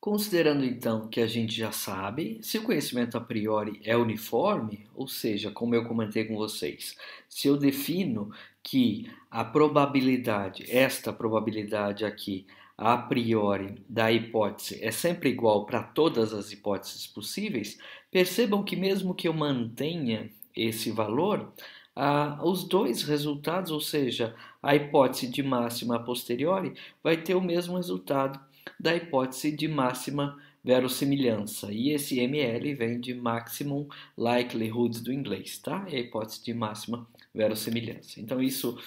Considerando então que a gente já sabe, se o conhecimento a priori é uniforme, ou seja, como eu comentei com vocês, se eu defino que a probabilidade, esta probabilidade aqui, a priori da hipótese é sempre igual para todas as hipóteses possíveis, percebam que mesmo que eu mantenha esse valor, ah, os dois resultados, ou seja, a hipótese de máxima a posteriori, vai ter o mesmo resultado da hipótese de máxima verossimilhança. E esse ML vem de Maximum Likelihood do inglês, tá? É a hipótese de máxima verossimilhança. Então, isso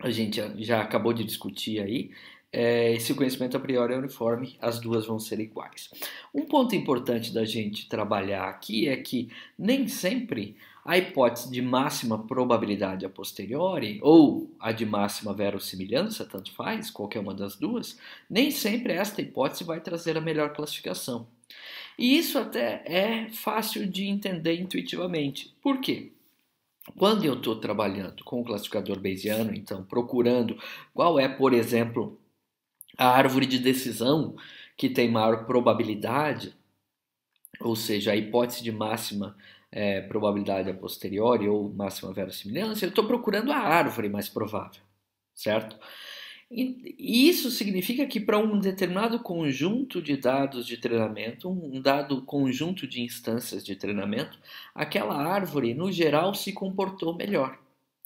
a gente já acabou de discutir aí. É, se o conhecimento a priori é uniforme, as duas vão ser iguais. Um ponto importante da gente trabalhar aqui é que nem sempre a hipótese de máxima probabilidade a posteriori, ou a de máxima verossimilhança, tanto faz, qualquer uma das duas, nem sempre esta hipótese vai trazer a melhor classificação. E isso até é fácil de entender intuitivamente. Por quê? Quando eu estou trabalhando com o classificador bayesiano, então procurando qual é, por exemplo, a árvore de decisão que tem maior probabilidade, ou seja, a hipótese de máxima é, probabilidade a posteriori ou máxima verossimilhança, eu estou procurando a árvore mais provável, certo? E isso significa que para um determinado conjunto de dados de treinamento, um dado conjunto de instâncias de treinamento, aquela árvore no geral se comportou melhor,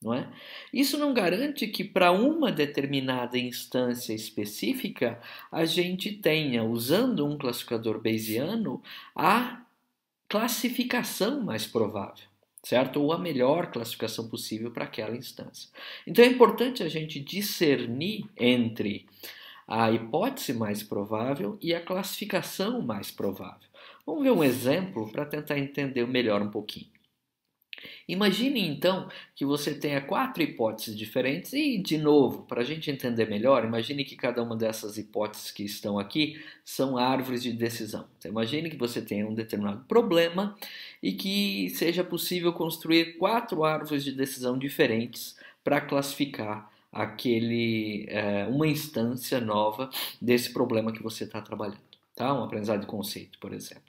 não é? Isso não garante que para uma determinada instância específica a gente tenha, usando um classificador bayesiano, a classificação mais provável, certo? Ou a melhor classificação possível para aquela instância. Então é importante a gente discernir entre a hipótese mais provável e a classificação mais provável. Vamos ver um exemplo para tentar entender melhor um pouquinho. Imagine então que você tenha quatro hipóteses diferentes, e de novo, para a gente entender melhor, imagine que cada uma dessas hipóteses que estão aqui são árvores de decisão. Então, imagine que você tenha um determinado problema e que seja possível construir quatro árvores de decisão diferentes para classificar aquele é, uma instância nova desse problema que você está trabalhando, tá? Um aprendizado de conceito, por exemplo.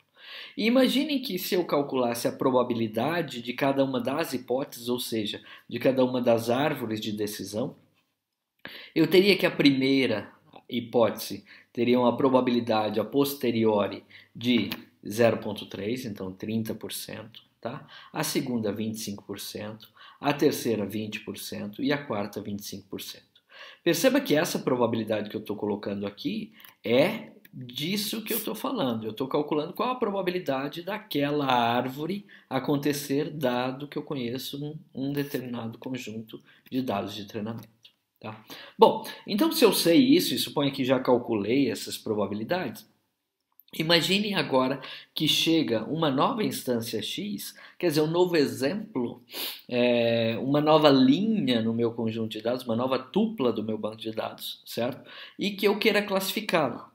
E imaginem que se eu calculasse a probabilidade de cada uma das hipóteses, ou seja, de cada uma das árvores de decisão, eu teria que a primeira hipótese teria uma probabilidade a posteriori de 0,3, então 30%, tá? a segunda 25%, a terceira 20% e a quarta 25%. Perceba que essa probabilidade que eu estou colocando aqui é disso que eu estou falando. Eu estou calculando qual a probabilidade daquela árvore acontecer, dado que eu conheço um, um determinado conjunto de dados de treinamento. Tá? Bom, então se eu sei isso, e suponha que já calculei essas probabilidades, imaginem agora que chega uma nova instância X, quer dizer, um novo exemplo, é, uma nova linha no meu conjunto de dados, uma nova tupla do meu banco de dados, certo? E que eu queira classificá-la.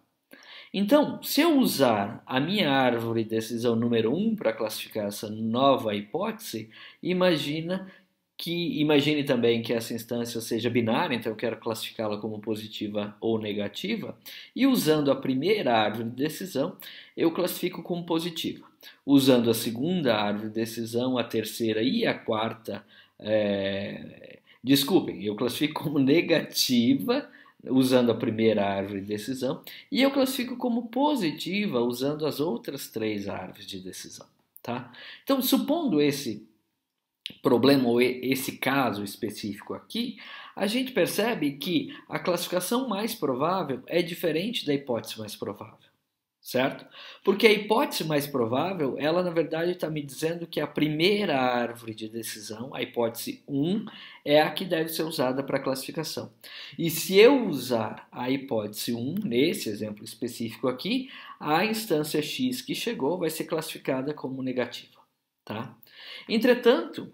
Então, se eu usar a minha árvore de decisão número 1 para classificar essa nova hipótese, imagina que imagine também que essa instância seja binária, então eu quero classificá-la como positiva ou negativa, e usando a primeira árvore de decisão, eu classifico como positiva. Usando a segunda árvore de decisão, a terceira e a quarta, é... desculpem, eu classifico como negativa usando a primeira árvore de decisão, e eu classifico como positiva usando as outras três árvores de decisão. Tá? Então, supondo esse problema ou esse caso específico aqui, a gente percebe que a classificação mais provável é diferente da hipótese mais provável certo? Porque a hipótese mais provável, ela na verdade está me dizendo que a primeira árvore de decisão, a hipótese 1, é a que deve ser usada para classificação. E se eu usar a hipótese 1, nesse exemplo específico aqui, a instância X que chegou vai ser classificada como negativa, tá? Entretanto,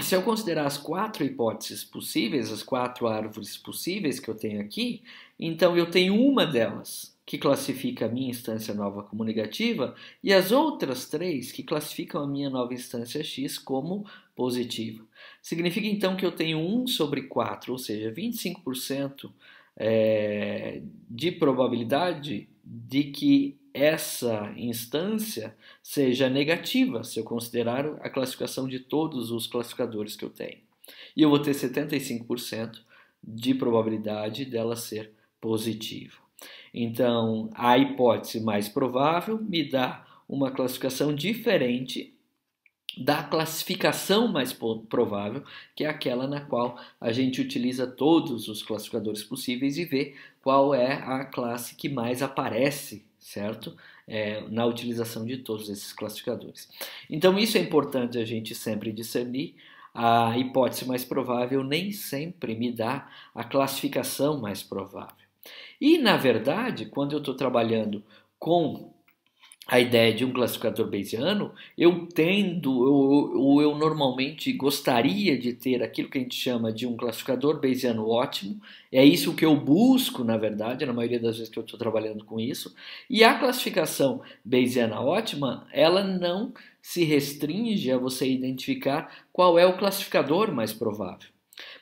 se eu considerar as quatro hipóteses possíveis, as quatro árvores possíveis que eu tenho aqui, então eu tenho uma delas que classifica a minha instância nova como negativa, e as outras três que classificam a minha nova instância x como positiva. Significa então que eu tenho 1 sobre 4, ou seja, 25% é, de probabilidade de que essa instância seja negativa, se eu considerar a classificação de todos os classificadores que eu tenho. E eu vou ter 75% de probabilidade dela ser positiva. Então, a hipótese mais provável me dá uma classificação diferente da classificação mais provável, que é aquela na qual a gente utiliza todos os classificadores possíveis e vê qual é a classe que mais aparece, certo? É, na utilização de todos esses classificadores. Então, isso é importante a gente sempre discernir. A hipótese mais provável nem sempre me dá a classificação mais provável. E, na verdade, quando eu estou trabalhando com a ideia de um classificador bayesiano, eu tendo, ou eu, eu, normalmente gostaria de ter aquilo que a gente chama de um classificador bayesiano ótimo, é isso que eu busco, na verdade, na maioria das vezes que eu estou trabalhando com isso, e a classificação bayesiana ótima, ela não se restringe a você identificar qual é o classificador mais provável,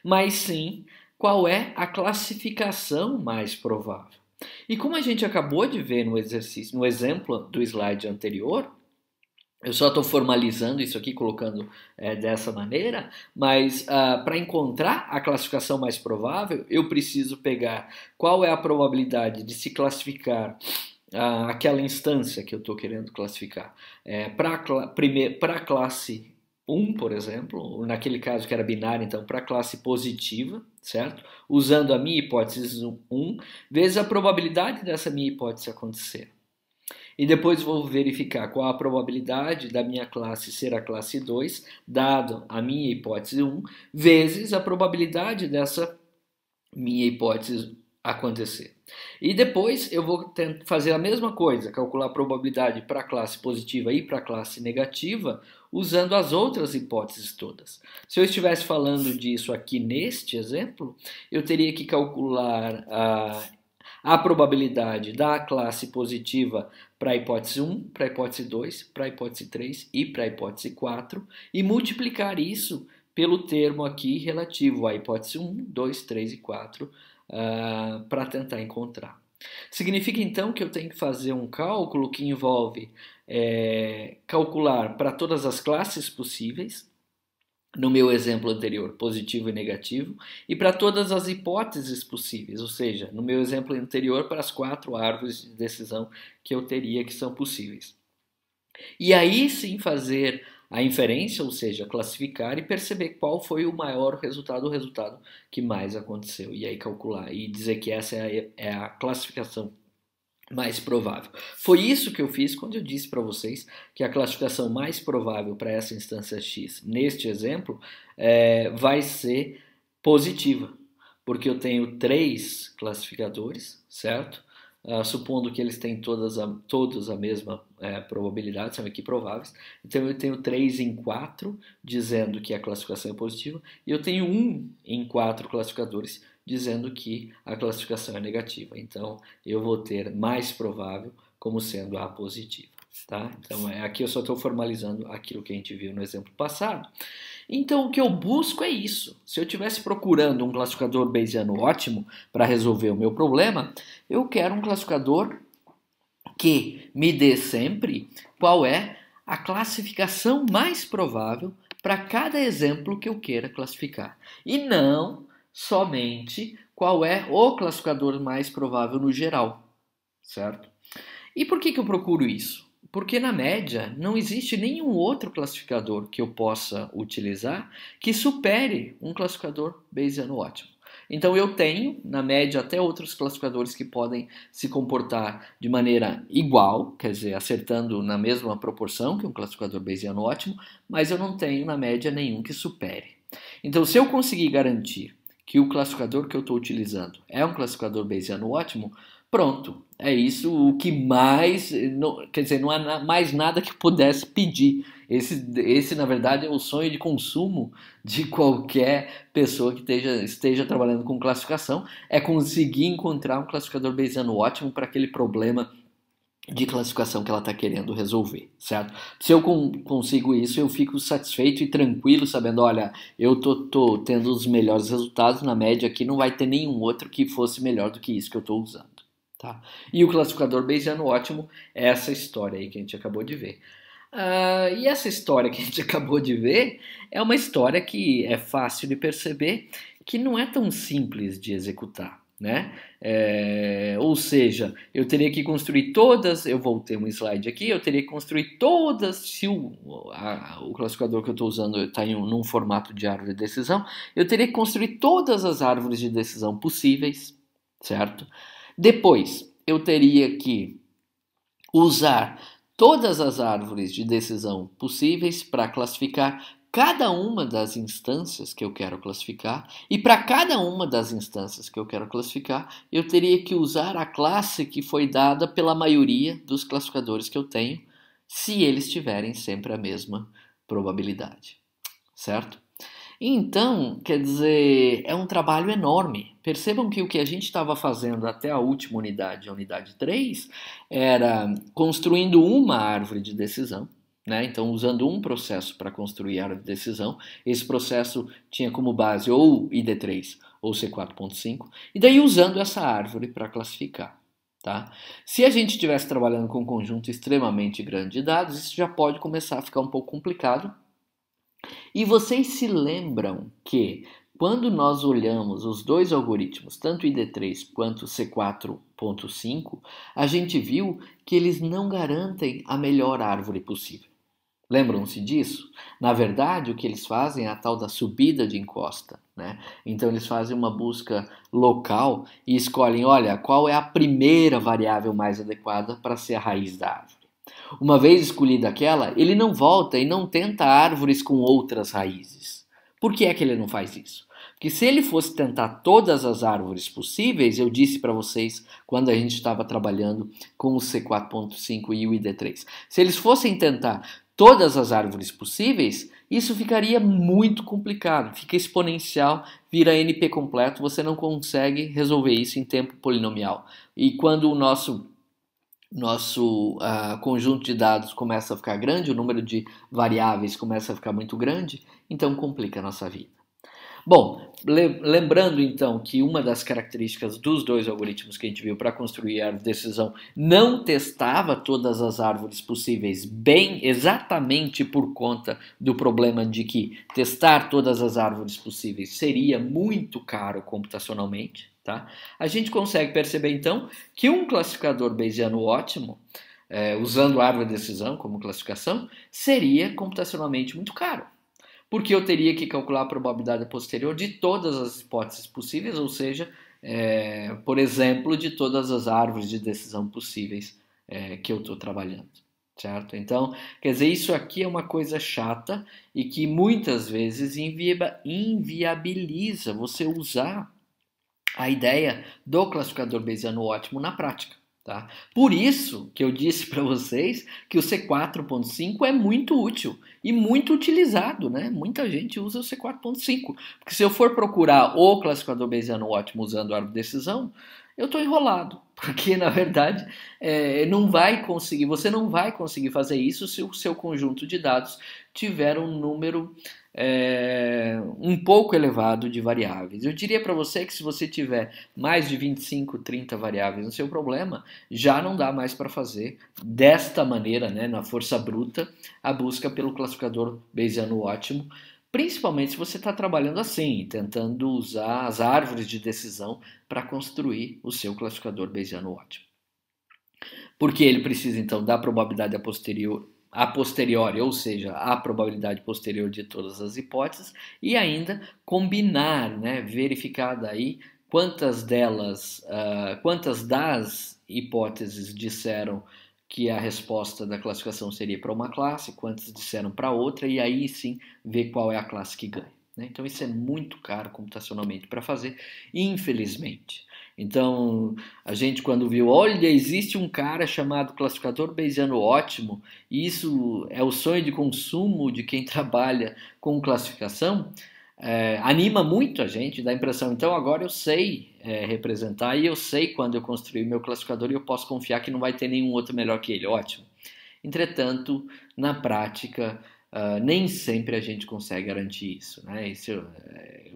mas sim qual é a classificação mais provável. E como a gente acabou de ver no exercício, no exemplo do slide anterior, eu só estou formalizando isso aqui, colocando é, dessa maneira, mas uh, ah, para encontrar a classificação mais provável, eu preciso pegar qual é a probabilidade de se classificar uh, aquela instância que eu estou querendo classificar é, para a cl classe 1, por exemplo, naquele caso que era binário, então, para a classe positiva, certo? Usando a minha hipótese 1, vezes a probabilidade dessa minha hipótese acontecer. E depois vou verificar qual a probabilidade da minha classe ser a classe 2, dado a minha hipótese 1, vezes a probabilidade dessa minha hipótese acontecer. E depois eu vou fazer a mesma coisa, calcular a probabilidade para a classe positiva e para a classe negativa, usando as outras hipóteses todas. Se eu estivesse falando disso aqui neste exemplo, eu teria que calcular a, a probabilidade da classe positiva para a hipótese 1, para a hipótese 2, para a hipótese 3 e para a hipótese 4, e multiplicar isso pelo termo aqui relativo à hipótese 1, 2, 3 e 4 uh, ah, para tentar encontrar. Significa então que eu tenho que fazer um cálculo que envolve é, calcular para todas as classes possíveis, no meu exemplo anterior, positivo e negativo, e para todas as hipóteses possíveis, ou seja, no meu exemplo anterior, para as quatro árvores de decisão que eu teria que são possíveis. E aí sim fazer a inferência, ou seja, classificar e perceber qual foi o maior resultado, o resultado que mais aconteceu, e aí calcular e dizer que essa é a, é a classificação mais provável. Foi isso que eu fiz quando eu disse para vocês que a classificação mais provável para essa instância X, neste exemplo, é, vai ser positiva, porque eu tenho três classificadores, certo? Ah, supondo que eles têm todas a, todos a mesma é, probabilidade, são equiprováveis. Então eu tenho 3 em 4 dizendo que a classificação é positiva, e eu tenho 1 em 4 classificadores dizendo que a classificação é negativa. Então eu vou ter mais provável como sendo a positiva. Tá? Então é, aqui eu só estou formalizando aquilo que a gente viu no exemplo passado. Então, o que eu busco é isso. Se eu estivesse procurando um classificador bayesiano ótimo para resolver o meu problema, eu quero um classificador que me dê sempre qual é a classificação mais provável para cada exemplo que eu queira classificar. E não somente qual é o classificador mais provável no geral, certo? E por que, que eu procuro isso? porque na média não existe nenhum outro classificador que eu possa utilizar que supere um classificador Bayesiano ótimo. Então eu tenho, na média, até outros classificadores que podem se comportar de maneira igual, quer dizer, acertando na mesma proporção que um classificador Bayesiano ótimo, mas eu não tenho, na média, nenhum que supere. Então, se eu conseguir garantir que o classificador que eu estou utilizando é um classificador Bayesiano ótimo, Pronto, é isso. O que mais. Eh, não, quer dizer, não há mais nada que pudesse pedir. Esse, esse, na verdade, é o sonho de consumo de qualquer pessoa que esteja, esteja trabalhando com classificação: é conseguir encontrar um classificador Bayesiano ótimo para aquele problema de classificação que ela está querendo resolver, certo? Se eu consigo isso, eu fico satisfeito e tranquilo, sabendo, olha, eu tô, tô tendo os melhores resultados na média aqui, não vai ter nenhum outro que fosse melhor do que isso que eu estou usando. Tá? E o classificador Bayesiano ótimo é essa história aí que a gente acabou de ver. Uh, e essa história que a gente acabou de ver é uma história que é fácil de perceber que não é tão simples de executar. Né? É, ou seja, eu teria que construir todas, eu vou ter um slide aqui, eu teria que construir todas, se o, a, o classificador que eu estou usando está em um formato de árvore de decisão, eu teria que construir todas as árvores de decisão possíveis, certo? Depois, eu teria que usar todas as árvores de decisão possíveis para classificar cada uma das instâncias que eu quero classificar, e para cada uma das instâncias que eu quero classificar, eu teria que usar a classe que foi dada pela maioria dos classificadores que eu tenho, se eles tiverem sempre a mesma probabilidade, certo? Então, quer dizer, é um trabalho enorme. Percebam que o que a gente estava fazendo até a última unidade, a unidade 3, era construindo uma árvore de decisão. Né? Então, usando um processo para construir a árvore de decisão, esse processo tinha como base ou ID3 ou C4.5, e daí usando essa árvore para classificar. Tá? Se a gente estivesse trabalhando com um conjunto extremamente grande de dados, isso já pode começar a ficar um pouco complicado, e vocês se lembram que quando nós olhamos os dois algoritmos, tanto ID3 quanto C4.5, a gente viu que eles não garantem a melhor árvore possível. Lembram-se disso? Na verdade, o que eles fazem é a tal da subida de encosta. Né? Então, eles fazem uma busca local e escolhem: olha, qual é a primeira variável mais adequada para ser a raiz da árvore. Uma vez escolhida aquela, ele não volta e não tenta árvores com outras raízes. Por que é que ele não faz isso? Porque se ele fosse tentar todas as árvores possíveis, eu disse para vocês quando a gente estava trabalhando com o C4.5 e o ID3. Se eles fossem tentar todas as árvores possíveis, isso ficaria muito complicado, fica exponencial, vira NP completo, você não consegue resolver isso em tempo polinomial. E quando o nosso nosso uh, conjunto de dados começa a ficar grande, o número de variáveis começa a ficar muito grande, então complica a nossa vida. Bom, le lembrando então que uma das características dos dois algoritmos que a gente viu para construir a árvore de decisão não testava todas as árvores possíveis bem, exatamente por conta do problema de que testar todas as árvores possíveis seria muito caro computacionalmente. Tá? A gente consegue perceber então que um classificador bayesiano ótimo, é, usando a árvore de decisão como classificação, seria computacionalmente muito caro. Porque eu teria que calcular a probabilidade posterior de todas as hipóteses possíveis, ou seja, é, por exemplo, de todas as árvores de decisão possíveis é, que eu estou trabalhando. Certo? Então, quer dizer, isso aqui é uma coisa chata e que muitas vezes inviabiliza você usar a ideia do classificador bayesiano ótimo na prática. Tá? Por isso que eu disse para vocês que o C4.5 é muito útil e muito utilizado, né? Muita gente usa o C4.5, porque se eu for procurar o classificador bayesiano ótimo usando a árvore de decisão, eu estou enrolado. Porque, na verdade, é, não vai conseguir, você não vai conseguir fazer isso se o seu conjunto de dados tiver um número é, um pouco elevado de variáveis. Eu diria para você que se você tiver mais de 25, 30 variáveis no seu problema, já não dá mais para fazer desta maneira, né, na força bruta, a busca pelo classificador Bayesiano ótimo, Principalmente se você está trabalhando assim, tentando usar as árvores de decisão para construir o seu classificador Bayesiano ótimo. Porque ele precisa então da probabilidade a posterior a posteriori, ou seja, a probabilidade posterior de todas as hipóteses, e ainda combinar, né, verificar daí quantas delas, uh, quantas das hipóteses disseram que a resposta da classificação seria para uma classe, quantos disseram para outra, e aí sim ver qual é a classe que ganha. Né? Então isso é muito caro computacionalmente para fazer, infelizmente. Então, a gente quando viu, olha, existe um cara chamado classificador Bayesiano ótimo, e isso é o sonho de consumo de quem trabalha com classificação, é, anima muito a gente, dá a impressão, então agora eu sei é, representar e eu sei quando eu construir meu classificador e eu posso confiar que não vai ter nenhum outro melhor que ele, ótimo. Entretanto, na prática, uh, nem sempre a gente consegue garantir isso, né? Isso uh,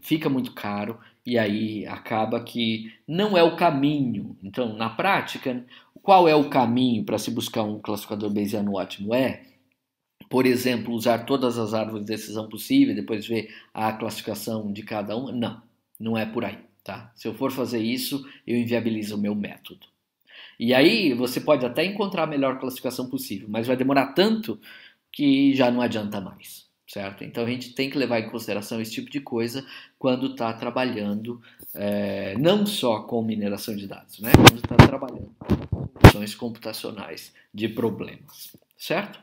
fica muito caro e aí acaba que não é o caminho. Então, na prática, qual é o caminho para se buscar um classificador Bayesiano ótimo? É por exemplo, usar todas as árvores de decisão possível, depois ver a classificação de cada uma. Não, não é por aí. Tá? Se eu for fazer isso, eu inviabilizo o meu método. E aí você pode até encontrar a melhor classificação possível, mas vai demorar tanto que já não adianta mais, certo? Então a gente tem que levar em consideração esse tipo de coisa quando está trabalhando é, não só com mineração de dados, né? Quando está trabalhando com computacionais de problemas, certo?